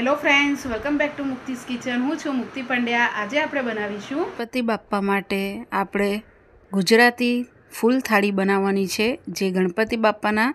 hello friends welcome back to Mukti's kitchen હું છું મુક્તિ પંડ્યા આજે આપણે બનાવીશું પતિ બાપ્પા માટે આપણે ગુજરાતી ફૂલ થાળી બનાવવાની છે જે ગણપતિ બાપ્પાના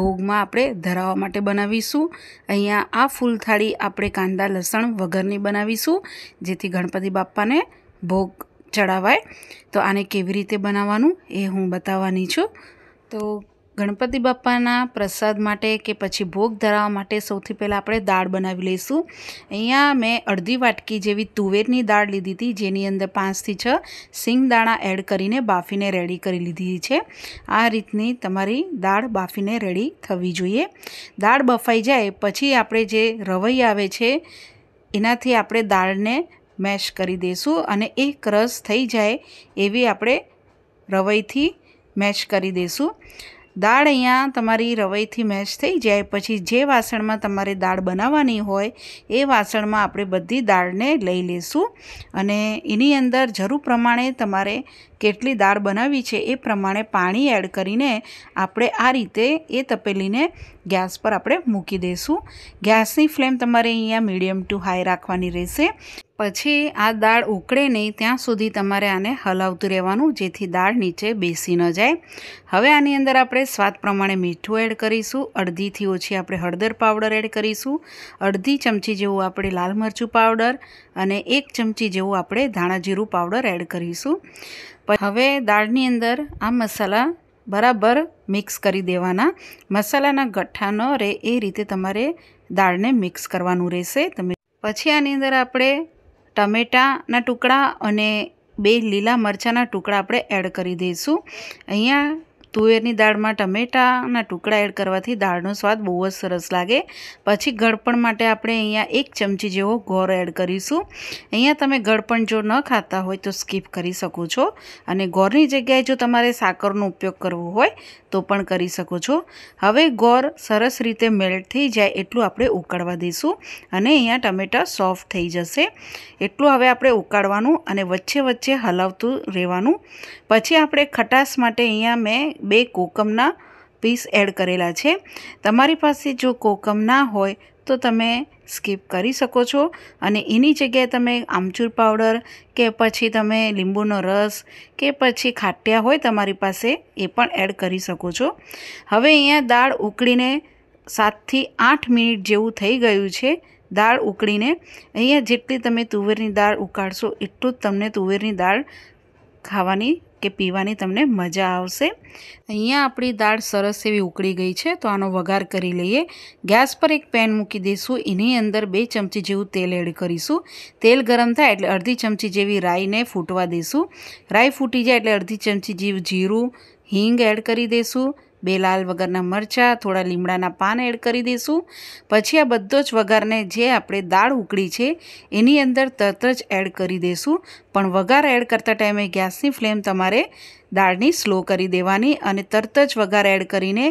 ભોગમાં આપણે ધરાવવા માટે બનાવીશું અહીંયા આ ફૂલ થાળી આપણે કાંદા લસણ વગરની બનાવીશું જેથી ગણપતિ બાપ્પાને ભોગ ચડાવાય તો આને કેવી રીતે બનાવવાનું એ હું બતાવવાની છું તો ગણપતિ બાપાના પ્રસાદ માટે કે પછી ભોગ ધરાવવા માટે સૌથી પહેલાં આપણે દાળ બનાવી લઈશું અહીંયા મેં અડધી વાટકી જેવી તુવેરની દાળ લીધી હતી જેની અંદર પાંચથી છ સિંગ દાણા એડ કરીને બાફીને રેડી કરી લીધી છે આ રીતની તમારી દાળ બાફીને રેડી થવી જોઈએ દાળ બફાઈ જાય પછી આપણે જે રવૈ આવે છે એનાથી આપણે દાળને મેશ કરી દઈશું અને એ ક્રસ થઈ જાય એવી આપણે રવૈથી મેશ કરી દઈશું દાળ અહીંયા તમારી રવૈથી મેચ થઈ જાય પછી જે વાસણમાં તમારે દાળ બનાવવાની હોય એ વાસણમાં આપણે બધી દાળને લઈ લઈશું અને એની અંદર જરૂર પ્રમાણે તમારે કેટલી દાળ બનાવવી છે એ પ્રમાણે પાણી એડ કરીને આપણે આ રીતે એ તપેલીને ગેસ પર આપણે મૂકી દઈશું ગેસની ફ્લેમ તમારે અહીંયા મીડિયમ ટુ હાઈ રાખવાની રહેશે પછી આ દાળ ઉકળે નહીં ત્યાં સુધી તમારે આને હલાવતું રહેવાનું જેથી દાળ નીચે બેસી ન જાય હવે આની અંદર આપણે સ્વાદ પ્રમાણે મીઠું એડ કરીશું અડધીથી ઓછી આપણે હળદર પાવડર એડ કરીશું અડધી ચમચી જેવું આપણે લાલ મરચું પાવડર અને એક ચમચી જેવું આપણે ધાણાજીરું પાવડર એડ કરીશું હવે દાળની અંદર આ મસાલા બરાબર મિક્સ કરી દેવાના મસાલાના ગઠ્ઠા ન રહે એ રીતે તમારે દાળને મિક્સ કરવાનું રહેશે તમે પછી આની અંદર આપણે ટમેટાના ટુકડા અને બે લીલા મરચાંના ટુકડા આપણે એડ કરી દઈશું અહીંયા તુવેરની દાળમાં ટમેટાના ટુકડા એડ કરવાથી દાળનો સ્વાદ બહુ જ સરસ લાગે પછી ગળપણ માટે આપણે અહીંયા એક ચમચી જેવો ગોળ એડ કરીશું અહીંયા તમે ગળપણ જો ન ખાતા હોય તો સ્કીપ કરી શકો છો અને ગોળની જગ્યાએ જો તમારે સાકરનો ઉપયોગ કરવો હોય તો પણ કરી શકો છો હવે ગોળ સરસ રીતે મેલ્ટ થઈ જાય એટલું આપણે ઉકાળવા દઈશું અને અહીંયા ટમેટા સોફ્ટ થઈ જશે એટલું હવે આપણે ઉકાળવાનું અને વચ્ચે વચ્ચે હલાવતું રહેવાનું પછી આપણે ખટાશ માટે અહીંયા મેં બે કોકમના પીસ એડ કરેલા છે તમારી પાસે જો કોકમ ના હોય તો તમે સ્કીપ કરી શકો છો અને એની જગ્યાએ તમે આમચૂર પાવડર કે પછી તમે લીંબુનો રસ કે પછી ખાટિયા હોય તમારી પાસે એ પણ એડ કરી શકો છો હવે અહીંયા દાળ ઉકળીને સાતથી આઠ મિનિટ જેવું થઈ ગયું છે દાળ ઉકળીને અહીંયા જેટલી તમે તુવેરની દાળ ઉકાળશો એટલું જ તમને તુવેરની દાળ ખાવાની કે પીવાની તમને મજા આવશે અહીંયા આપણી દાળ સરસ એવી ઉકળી ગઈ છે તો આનો વઘાર કરી લઈએ ગેસ પર એક પેન મૂકી દઈશું એની અંદર બે ચમચી જેવું તેલ એડ કરીશું તેલ ગરમ થાય એટલે અડધી ચમચી જેવી રાઈને ફૂટવા દઈશું રાઈ ફૂટી જાય એટલે અડધી ચમચી જેવું જીરું હિંગ એડ કરી દઈશું બે લાલ વગરના મરચાં થોડા લીમડાના પાન એડ કરી દઈશું પછી આ બધો જ વઘારને જે આપણે દાળ ઉકળી છે એની અંદર તરત જ એડ કરી દઈશું પણ વઘાર એડ કરતા ટાઈમે ગેસની ફ્લેમ તમારે દાળની સ્લો કરી દેવાની અને તરત જ વઘાર એડ કરીને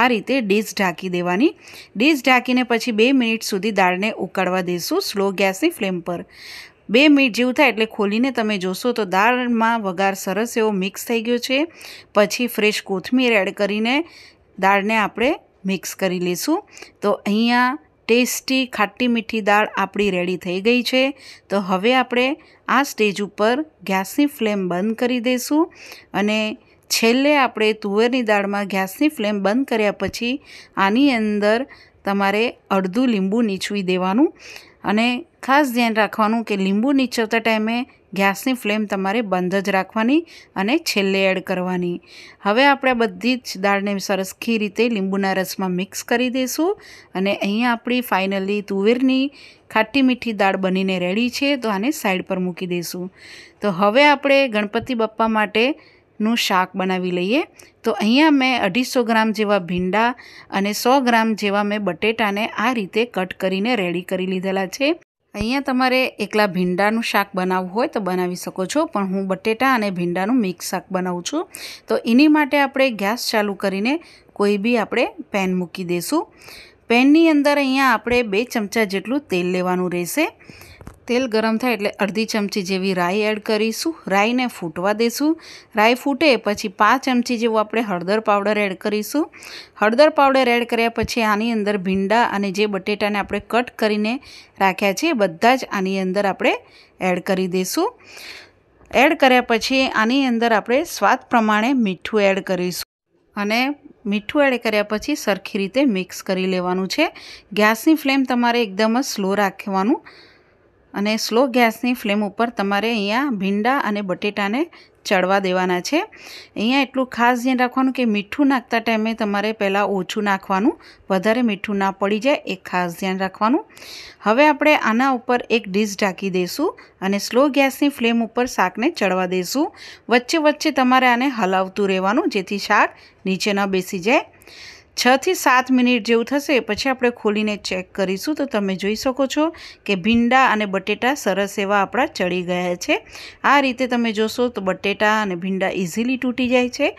આ રીતે ડીશ ઢાંકી દેવાની ડીશ ઢાંકીને પછી બે મિનિટ સુધી દાળને ઉકાળવા દઈશું સ્લો ગેસની ફ્લેમ પર બે મિનિટ જેવું થાય એટલે ખોલીને તમે જોશો તો દાળમાં વઘાર સરસ એવો મિક્સ થઈ ગયો છે પછી ફ્રેશ કોથમીર એડ કરીને દાળને આપણે મિક્સ કરી લઈશું તો અહીંયા ટેસ્ટી ખાટી મીઠી દાળ આપણી રેડી થઈ ગઈ છે તો હવે આપણે આ સ્ટેજ ઉપર ગેસની ફ્લેમ બંધ કરી દઈશું અને છેલ્લે આપણે તુવેરની દાળમાં ગેસની ફ્લેમ બંધ કર્યા પછી આની અંદર તમારે અડધું લીંબુ નીચવી દેવાનું અને ખાસ ધ્યાન રાખવાનું કે લીંબુ નીચોવતા ટાઈમે ગેસની ફ્લેમ તમારે બંધ જ રાખવાની અને છેલ્લે એડ કરવાની હવે આપણે બધી જ દાળને સરસખી રીતે લીંબુના રસમાં મિક્સ કરી દઈશું અને અહીંયા આપણી ફાઇનલી તુવેરની ખાટી મીઠી દાળ બનીને રેડી છે તો આને સાઈડ પર મૂકી દઈશું તો હવે આપણે ગણપતિ બાપ્પા માટે નું શાક બનાવી લઈએ તો અહીંયા મેં અઢીસો ગ્રામ જેવા ભીંડા અને સો ગ્રામ જેવા મેં બટેટાને આ રીતે કટ કરીને રેડી કરી લીધેલા છે અહીંયા તમારે એકલા ભીંડાનું શાક બનાવવું હોય તો બનાવી શકો છો પણ હું બટેટા અને ભીંડાનું મિક્સ શાક બનાવું છું તો એની માટે આપણે ગેસ ચાલુ કરીને કોઈ બી આપણે પેન મૂકી દઈશું પેનની અંદર અહીંયા આપણે બે ચમચા જેટલું તેલ લેવાનું રહેશે તેલ ગરમ થાય એટલે અડધી ચમચી જેવી રાઈ એડ કરીશું રાઈને ફૂટવા દઈશું રાઈ ફૂટે પછી પાંચ ચમચી જેવું આપણે હળદર પાવડર એડ કરીશું હળદર પાવડર એડ કર્યા પછી આની અંદર ભીંડા અને જે બટેટાને આપણે કટ કરીને રાખ્યા છે બધા જ આની અંદર આપણે એડ કરી દઈશું એડ કર્યા પછી આની અંદર આપણે સ્વાદ પ્રમાણે મીઠું એડ કરીશું અને મીઠું એડ કર્યા પછી સરખી રીતે મિક્સ કરી લેવાનું છે ગેસની ફ્લેમ તમારે એકદમ જ સ્લો રાખવાનું અને સ્લો ગેસની ફ્લેમ ઉપર તમારે અહીંયા ભીંડા અને બટેટાને ચડવા દેવાના છે અહીંયા એટલું ખાસ ધ્યાન રાખવાનું કે મીઠું નાખતા ટાઈમે તમારે પહેલાં ઓછું નાખવાનું વધારે મીઠું ના પડી જાય એ ખાસ ધ્યાન રાખવાનું હવે આપણે આના ઉપર એક ડીશ ઢાંકી દઈશું અને સ્લો ગેસની ફ્લેમ ઉપર શાકને ચડવા દઈશું વચ્ચે વચ્ચે તમારે આને હલાવતું રહેવાનું જેથી શાક નીચે ન બેસી જાય છથી સાત મિનિટ જેવું થશે પછી આપણે ખોલીને ચેક કરીશું તો તમે જોઈ શકો છો કે ભીંડા અને બટેટા સરસ એવા આપણા ચડી ગયા છે આ રીતે તમે જોશો તો બટેટા અને ભીંડા ઇઝીલી તૂટી જાય છે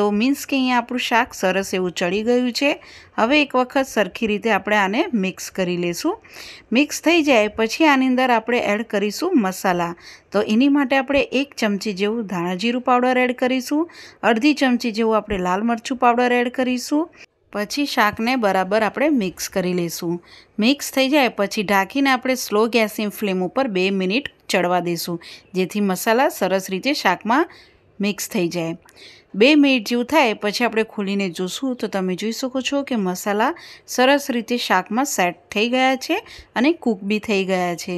તો મીન્સ કે અહીંયા આપણું શાક સરસ એવું ચડી ગયું છે હવે એક વખત સરખી રીતે આપણે આને મિક્સ કરી લઈશું મિક્સ થઈ જાય પછી આની અંદર આપણે એડ કરીશું મસાલા તો એની માટે આપણે એક ચમચી જેવું ધાણાજીરું પાવડર એડ કરીશું અડધી ચમચી જેવું આપણે લાલ મરચું પાવડર એડ કરીશું પછી શાકને બરાબર આપણે મિક્સ કરી લઈશું મિક્સ થઈ જાય પછી ઢાંકીને આપણે સ્લો ગેસની ફ્લેમ ઉપર બે મિનિટ ચડવા દઈશું જેથી મસાલા સરસ રીતે શાકમાં મિક્સ થઈ જાય બે મિનિટ જેવું થાય પછી આપણે ખોલીને જોશું તો તમે જોઈ શકો છો કે મસાલા સરસ રીતે શાકમાં સેટ થઈ ગયા છે અને કૂક બી થઈ ગયા છે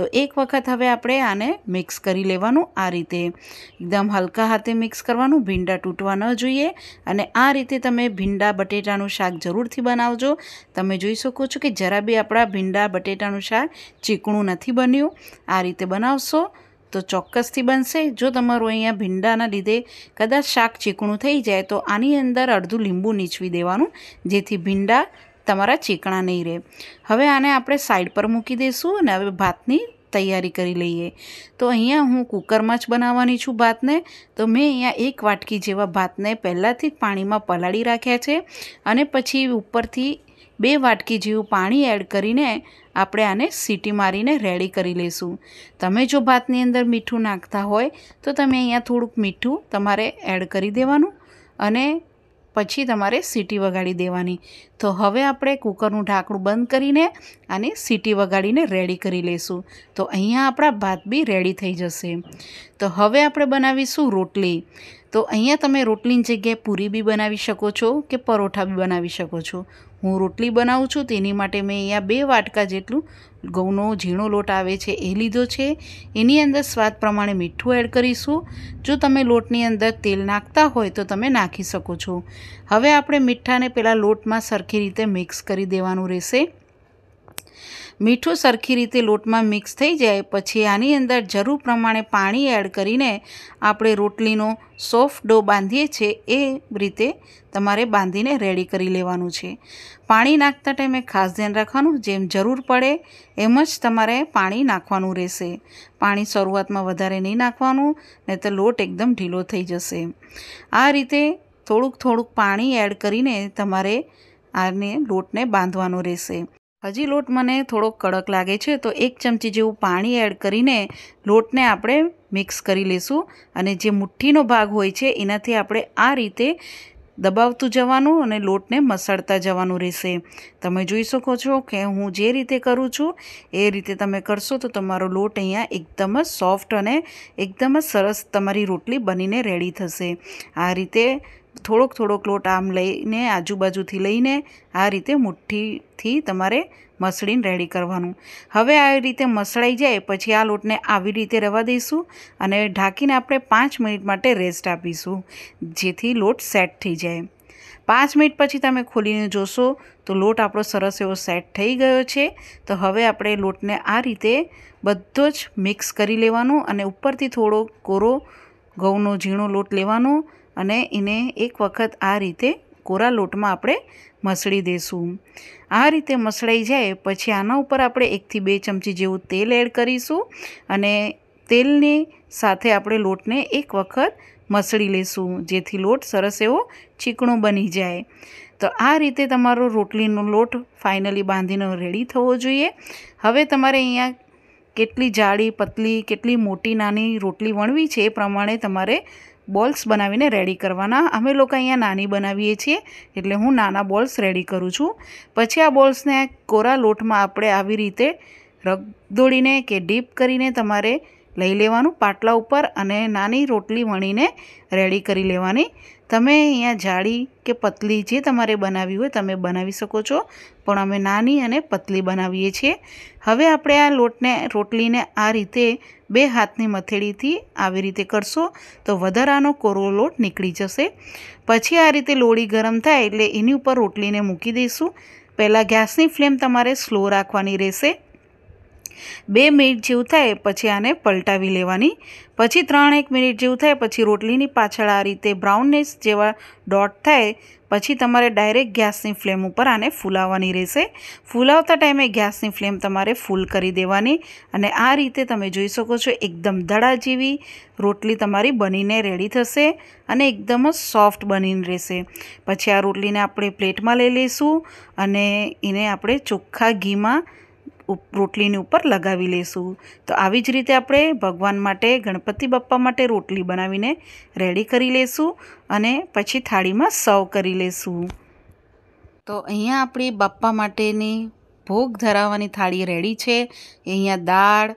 તો એક વખત હવે આપણે આને મિક્સ કરી લેવાનું આ રીતે એકદમ હલકા હાથે મિક્સ કરવાનું ભીંડા તૂટવા ન જોઈએ અને આ રીતે તમે ભીંડા બટેટાનું શાક જરૂરથી બનાવજો તમે જોઈ શકો છો કે જરા બી આપણા ભીંડા બટેટાનું શાક ચીકણું નથી બન્યું આ રીતે બનાવશો તો ચોક્કસથી બનશે જો તમારું અહીંયા ભીંડાના લીધે કદાચ શાક ચીકણું થઈ જાય તો આની અંદર અડધું લીંબુ નીચવી દેવાનું જેથી ભીંડા તમારા ચીકણા નહીં રહે હવે આને આપણે સાઈડ પર મૂકી દઈશું અને હવે ભાતની તૈયારી કરી લઈએ તો અહીંયા હું કુકરમાં જ બનાવવાની છું ભાતને તો મેં અહીંયા એક વાટકી જેવા ભાતને પહેલાંથી જ પાણીમાં પલાળી રાખ્યા છે અને પછી ઉપરથી બે વાટકી જેવું પાણી એડ કરીને આપણે આને સીટી મારીને રેડી કરી લઈશું તમે જો ભાતની અંદર મીઠું નાખતા હોય તો તમે અહીંયા થોડુંક મીઠું તમારે એડ કરી દેવાનું અને પછી તમારે સીટી વગાડી દેવાની તો હવે આપણે કૂકરનું ઢાંકણું બંધ કરીને આને સીટી વગાડીને રેડી કરી લઈશું તો અહીંયા આપણા ભાત બી રેડી થઈ જશે તો હવે આપણે બનાવીશું રોટલી તો અહીંયા તમે રોટલીની જગ્યાએ પૂરી બી બનાવી શકો છો કે પરોઠા બી બનાવી શકો છો હું રોટલી બનાવું છું તેની માટે મેં અહીંયા બે વાટકા જેટલું ઘઉંનો ઝીણો લોટ આવે છે એ લીધો છે એની અંદર સ્વાદ પ્રમાણે મીઠું એડ કરીશું જો તમે લોટની અંદર તેલ નાખતા હોય તો તમે નાખી શકો છો હવે આપણે મીઠાને પહેલાં લોટમાં સરખી રીતે મિક્સ કરી દેવાનું રહેશે મીઠું સરખી રીતે લોટમાં મિક્સ થઈ જાય પછી આની અંદર જરૂર પ્રમાણે પાણી એડ કરીને આપણે રોટલીનો સોફ્ટ ડો બાંધીએ છીએ એ રીતે તમારે બાંધીને રેડી કરી લેવાનું છે પાણી નાખતા ટાઈમે ખાસ ધ્યાન રાખવાનું જેમ જરૂર પડે એમ જ તમારે પાણી નાખવાનું રહેશે પાણી શરૂઆતમાં વધારે નહીં નાખવાનું નહીં તો લોટ એકદમ ઢીલો થઈ જશે આ રીતે થોડુંક થોડુંક પાણી એડ કરીને તમારે આને લોટને બાંધવાનો રહેશે હજી લોટ મને થોડોક કડક લાગે છે તો એક ચમચી જેવું પાણી એડ કરીને લોટને આપણે મિક્સ કરી લઈશું અને જે મુઠ્ઠીનો ભાગ હોય છે એનાથી આપણે આ રીતે દબાવતું જવાનું અને લોટને મસળતા જવાનું રહેશે તમે જોઈ શકો છો કે હું જે રીતે કરું છું એ રીતે તમે કરશો તો તમારો લોટ અહીંયા એકદમ જ સોફ્ટ અને એકદમ જ સરસ તમારી રોટલી બનીને રેડી થશે આ રીતે થોડોક થોડોક લોટ આમ લઈને આજુબાજુથી લઈને આ રીતે મુઠ્ઠીથી તમારે મસળીને રેડી કરવાનું હવે આવી રીતે મસળાઈ જાય પછી આ લોટને આવી રીતે રવા દઈશું અને ઢાંકીને આપણે પાંચ મિનિટ માટે રેસ્ટ આપીશું જેથી લોટ સેટ થઈ જાય પાંચ મિનિટ પછી તમે ખોલીને જોશો તો લોટ આપણો સરસ એવો સેટ થઈ ગયો છે તો હવે આપણે લોટને આ રીતે બધો જ મિક્સ કરી લેવાનું અને ઉપરથી થોડો કોરો ઘઉંનો ઝીણો લોટ લેવાનો અને એને એક વખત આ રીતે કોરા લોટમાં આપણે મસળી દેશું આ રીતે મસળાઈ જાય પછી આના ઉપર આપણે એકથી બે ચમચી જેવું તેલ એડ કરીશું અને તેલની સાથે આપણે લોટને એક વખત મસળી લેશું જેથી લોટ સરસ એવો ચીકણો બની જાય તો આ રીતે તમારો રોટલીનો લોટ ફાઇનલી બાંધીને રેડી થવો જોઈએ હવે તમારે અહીંયા કેટલી જાડી પતલી કેટલી મોટી નાની રોટલી વણવી છે એ પ્રમાણે તમારે બોલ્સ બનાવીને રેડી કરવાના અમે લોકો અહીંયા નાની બનાવીએ છીએ એટલે હું નાના બોલ્સ રેડી કરું છું પછી આ બોલ્સને કોરા લોટમાં આપણે આવી રીતે રગદોડીને કે ડીપ કરીને તમારે લઈ લેવાનું પાટલા ઉપર અને નાની રોટલી વણીને રેડી કરી લેવાની તમે અહીંયા જાડી કે પતલી જે તમારે બનાવવી હોય તમે બનાવી શકો છો પણ અમે નાની અને પતલી બનાવીએ છીએ હવે આપણે આ લોટને રોટલીને આ રીતે બે હાથની મથેળીથી આવી રીતે કરશો તો વધારાનો કોરો લોટ નીકળી જશે પછી આ રીતે લોળી ગરમ થાય એટલે એની ઉપર રોટલીને મૂકી દઈશું પહેલાં ગેસની ફ્લેમ તમારે સ્લો રાખવાની રહેશે બે મિનિટ જેવું થાય પછી આને પલટાવી લેવાની પછી ત્રણ એક મિનિટ જેવું થાય પછી રોટલીની પાછળ આ રીતે બ્રાઉનનેસ જેવા ડોટ થાય પછી તમારે ડાયરેક્ટ ગેસની ફ્લેમ ઉપર આને ફૂલાવવાની રહેશે ફૂલાવતા ટાઈમે ગેસની ફ્લેમ તમારે ફૂલ કરી દેવાની અને આ રીતે તમે જોઈ શકો છો એકદમ દડા જેવી રોટલી તમારી બનીને રેડી થશે અને એકદમ જ સોફ્ટ બનીને રહેશે પછી આ રોટલીને આપણે પ્લેટમાં લઈ લઈશું અને એને આપણે ચોખ્ખા ઘીમાં રોટલીની ઉપર લગાવી લઈશું તો આવી જ રીતે આપણે ભગવાન માટે ગણપતિ બાપ્પા માટે રોટલી બનાવીને રેડી કરી લઈશું અને પછી થાળીમાં સર્વ કરી લઈશું તો અહીંયા આપણી બાપ્પા માટેની ભોગ ધરાવવાની થાળી રેડી છે અહીંયા દાળ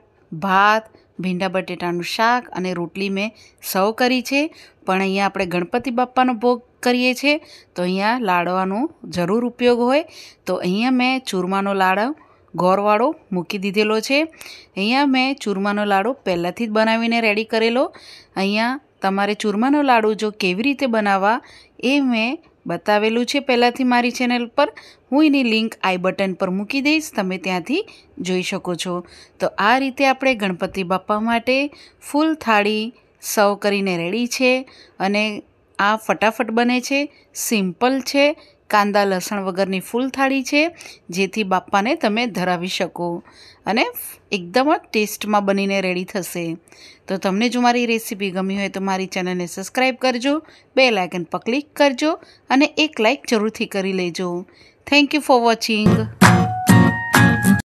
ભાત ભીંડા બટેટાનું શાક અને રોટલી મેં સર્વ કરી છે પણ અહીંયા આપણે ગણપતિ બાપ્પાનો ભોગ કરીએ છીએ તો અહીંયા લાડવાનો જરૂર ઉપયોગ હોય તો અહીંયા મેં ચૂરમાનો લાડવ ગોરવાળો મૂકી દીધેલો છે અહીંયા મેં ચૂરમાનો લાડુ પહેલાંથી જ બનાવીને રેડી કરેલો અહીંયા તમારે ચૂરમાનો લાડુ જો કેવી રીતે બનાવવા એ મેં બતાવેલું છે પહેલાંથી મારી ચેનલ પર હું એની લિંક આઈ બટન પર મૂકી દઈશ તમે ત્યાંથી જોઈ શકો છો તો આ રીતે આપણે ગણપતિ બાપા માટે ફૂલ થાળી સર્વ કરીને રેડી છે અને આ ફટાફટ બને છે સિમ્પલ છે કાંદા લસણ વગરની ફૂલ થાળી છે જેથી બાપ્પાને તમે ધરાવી શકો અને એકદમ જ ટેસ્ટમાં બનીને રેડી થશે તો તમને જો મારી રેસીપી ગમી હોય તો મારી ચેનલને સબસ્ક્રાઈબ કરજો બે લાઇકન પર ક્લિક કરજો અને એક લાઇક જરૂરથી કરી લેજો થેન્ક યુ ફોર વોચિંગ